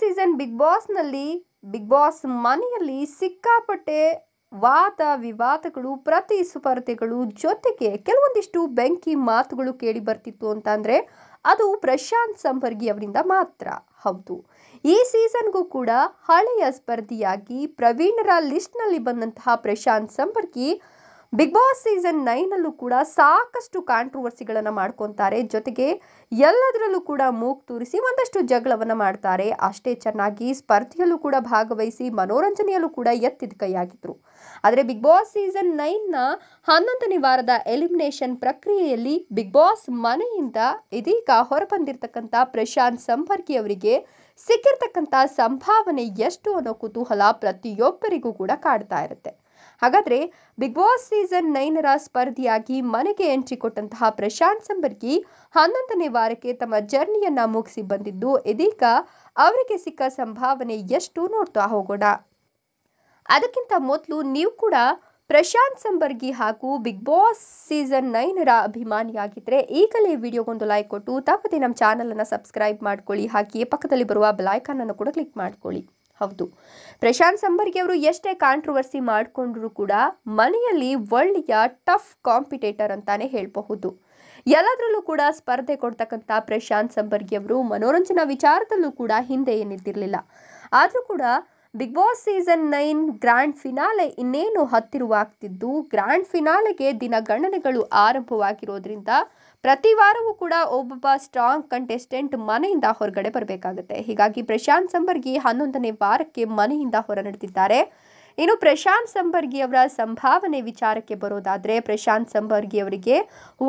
season Bigg ಬಾಸ್ನಲ್ಲಿ Bigg Boss ಮನೆಯಲ್ಲಿ ಸಿಕ್ಕಾಪಟ್ಟೆ ವಾದ ವಿವಾದಗಳು ಪ್ರತಿ ಸ್ಪರ್ಧೆಗಳು ಜೊತೆಗೆ ಕೆಲವೊಂದಿಷ್ಟು ಬೆಂಕಿ ಮಾತುಗಳು ಕೇಳಿ ಬರ್ತಿತ್ತು ಅಂತ ಅದು ಪ್ರಶಾಂತ್ ಸಂಪರ್ಗಿ ಅವರಿಂದ ಮಾತ್ರ ಹೌದು ಈ ಸೀಸನ್ಗೂ ಕೂಡ ಹಳೆಯ ಸ್ಪರ್ಧಿಯಾಗಿ ಪ್ರವೀಣರ ಲಿಸ್ಟ್ನಲ್ಲಿ ಬಂದಂತಹ Prashanth Sambargi Bigg Boss season ನೈನಲ್ಲೂ ಕೂಡ ಸಾಕಷ್ಟು ಕಾಂಟ್ರವರ್ಸಿಗಳನ್ನು ಮಾಡ್ಕೊತಾರೆ ಜೊತೆಗೆ ಎಲ್ಲದರಲ್ಲೂ ಕೂಡ ಮೂಗು ತೂರಿಸಿ ಒಂದಷ್ಟು ಜಗಳವನ್ನು ಮಾಡ್ತಾರೆ ಅಷ್ಟೇ ಚೆನ್ನಾಗಿ ಸ್ಪರ್ಧೆಯಲ್ಲೂ ಕೂಡ ಭಾಗವಹಿಸಿ ಮನೋರಂಜನೆಯಲ್ಲೂ ಕೂಡ ಎತ್ತಿದ ಕೈಯಾಗಿದ್ದರು ಆದರೆ ಬಿಗ್ ಬಾಸ್ ಸೀಸನ್ ನೈನ್ನ ಹನ್ನೊಂದನೇ ವಾರದ ಎಲಿಮಿನೇಷನ್ ಪ್ರಕ್ರಿಯೆಯಲ್ಲಿ ಬಿಗ್ ಬಾಸ್ ಮನೆಯಿಂದ ಇದೀಗ ಹೊರಬಂದಿರತಕ್ಕಂಥ ಪ್ರಶಾಂತ್ ಸಂಪರ್ಕಿ ಅವರಿಗೆ ಸಿಕ್ಕಿರ್ತಕ್ಕಂಥ ಸಂಭಾವನೆ ಎಷ್ಟು ಅನ್ನೋ ಕುತೂಹಲ ಪ್ರತಿಯೊಬ್ಬರಿಗೂ ಕೂಡ ಕಾಡ್ತಾ ಇರುತ್ತೆ ಹಾಗಾದರೆ ಬಿಗ್ ಬಾಸ್ ಸೀಸನ್ ನೈನರ ಸ್ಪರ್ಧಿಯಾಗಿ ಮನೆಗೆ ಎಂಟ್ರಿ ಕೊಟ್ಟಂತಹ ಪ್ರಶಾಂತ್ ಸಂಬರ್ಗಿ ಹನ್ನೊಂದನೇ ವಾರಕ್ಕೆ ತಮ್ಮ ಜರ್ನಿಯನ್ನ ಮುಗಿಸಿ ಬಂದಿದ್ದು ಇದೀಗ ಅವರಿಗೆ ಸಿಕ್ಕ ಸಂಭಾವನೆ ಎಷ್ಟು ನೋಡ್ತಾ ಹೋಗೋಣ ಅದಕ್ಕಿಂತ ಮೊದಲು ನೀವು ಕೂಡ ಪ್ರಶಾಂತ್ ಸಂಬರ್ಗಿ ಹಾಗೂ ಬಿಗ್ ಬಾಸ್ ಸೀಸನ್ ನೈನರ ಅಭಿಮಾನಿಯಾಗಿದ್ದರೆ ಈಗಲೇ ವಿಡಿಯೋಗೊಂದು ಲೈಕ್ ಕೊಟ್ಟು ತಪ್ಪದೆ ನಮ್ಮ ಚಾನಲನ್ನು ಸಬ್ಸ್ಕ್ರೈಬ್ ಮಾಡ್ಕೊಳ್ಳಿ ಹಾಗೆಯೇ ಪಕ್ಕದಲ್ಲಿ ಬರುವ ಅನ್ನು ಕೂಡ ಕ್ಲಿಕ್ ಮಾಡ್ಕೊಳ್ಳಿ ಹೌದು ಪ್ರಶಾಂತ್ ಸಂಬರ್ಗಿ ಅವರು ಎಷ್ಟೇ ಕಾಂಟ್ರವರ್ಸಿ ಮಾಡಿಕೊಂಡ್ರು ಕೂಡ ಮನೆಯಲ್ಲಿ ಒಳ್ಳೆಯ ಟಫ್ ಕಾಂಪಿಟೇಟರ್ ಅಂತಾನೆ ಹೇಳಬಹುದು ಎಲ್ಲದರಲ್ಲೂ ಕೂಡ ಸ್ಪರ್ಧೆ ಕೊಡ್ತಕ್ಕಂಥ ಪ್ರಶಾಂತ್ ಸಂಬರ್ಗಿ ಅವರು ಮನೋರಂಜನಾ ವಿಚಾರದಲ್ಲೂ ಕೂಡ ಹಿಂದೆ ಏನಿದ್ದಿರಲಿಲ್ಲ ಆದರೂ ಕೂಡ Bigg Boss season nine grand finale ಇನ್ನೇನು ಹತ್ತಿರವಾಗ್ತಿದ್ದು ಗ್ರ್ಯಾಂಡ್ ಫಿನಾಲೆಗೆ ದಿನಗಣನೆಗಳು ಆರಂಭವಾಗಿರೋದ್ರಿಂದ ಪ್ರತಿ ವಾರವೂ ಕೂಡ ಒಬ್ಬೊಬ್ಬ ಸ್ಟ್ರಾಂಗ್ ಕಂಟೆಸ್ಟೆಂಟ್ ಮನೆಯಿಂದ ಹೊರಗಡೆ ಬರಬೇಕಾಗುತ್ತೆ ಹೀಗಾಗಿ ಪ್ರಶಾಂತ್ ಸಂಬರ್ಗಿ ಹನ್ನೊಂದನೇ ವಾರಕ್ಕೆ ಮನೆಯಿಂದ ಹೊರ ನಡೆದಿದ್ದಾರೆ ಇನ್ನು ಪ್ರಶಾಂತ್ ಸಂಬರ್ಗಿ ಅವರ ಸಂಭಾವನೆ ವಿಚಾರಕ್ಕೆ ಬರೋದಾದರೆ ಪ್ರಶಾಂತ್ ಸಂಬರ್ಗಿ ಅವರಿಗೆ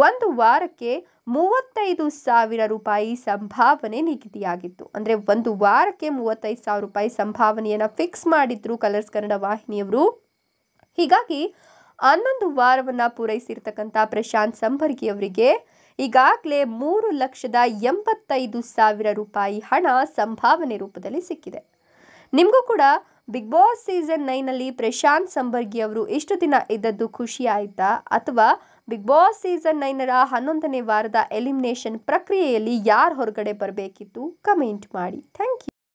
ಒಂದು ವಾರಕ್ಕೆ ಮೂವತ್ತೈದು ಸಾವಿರ ರೂಪಾಯಿ ಸಂಭಾವನೆ ನಿಗದಿಯಾಗಿತ್ತು ಅಂದರೆ ಒಂದು ವಾರಕ್ಕೆ ಮೂವತ್ತೈದು ಸಾವಿರ ರೂಪಾಯಿ ಸಂಭಾವನೆಯನ್ನು ಫಿಕ್ಸ್ ಮಾಡಿದ್ರು ಕಲರ್ಸ್ ಕನ್ನಡ ವಾಹಿನಿಯವರು ಹೀಗಾಗಿ ಹನ್ನೊಂದು ವಾರವನ್ನು ಪೂರೈಸಿರ್ತಕ್ಕಂಥ ಪ್ರಶಾಂತ್ ಸಂಭರ್ಗಿ ಅವರಿಗೆ ಈಗಾಗಲೇ ಮೂರು ಲಕ್ಷದ ಎಂಬತ್ತೈದು ಸಾವಿರ ರೂಪಾಯಿ ಹಣ ಸಂಭಾವನೆ ರೂಪದಲ್ಲಿ ಸಿಕ್ಕಿದೆ ನಿಮಗೂ ಕೂಡ ಬಿಗ್ ಬಾಸ್ ಸೀಸನ್ ನೈನಲ್ಲಿ ಪ್ರಶಾಂತ್ ಸಂಬರ್ಗಿ ಅವರು ಇಷ್ಟು ದಿನ ಇದ್ದದ್ದು ಖುಷಿ ಆಯಿತಾ ಅಥವಾ ಬಿಗ್ ಬಾಸ್ ಸೀಸನ್ ನೈನರ ಹನ್ನೊಂದನೇ ವಾರದ ಎಲಿಮಿನೇಷನ್ ಪ್ರಕ್ರಿಯೆಯಲ್ಲಿ ಯಾರು ಹೊರಗಡೆ ಬರಬೇಕಿತ್ತು ಕಮೆಂಟ್ ಮಾಡಿ ಥ್ಯಾಂಕ್ ಯು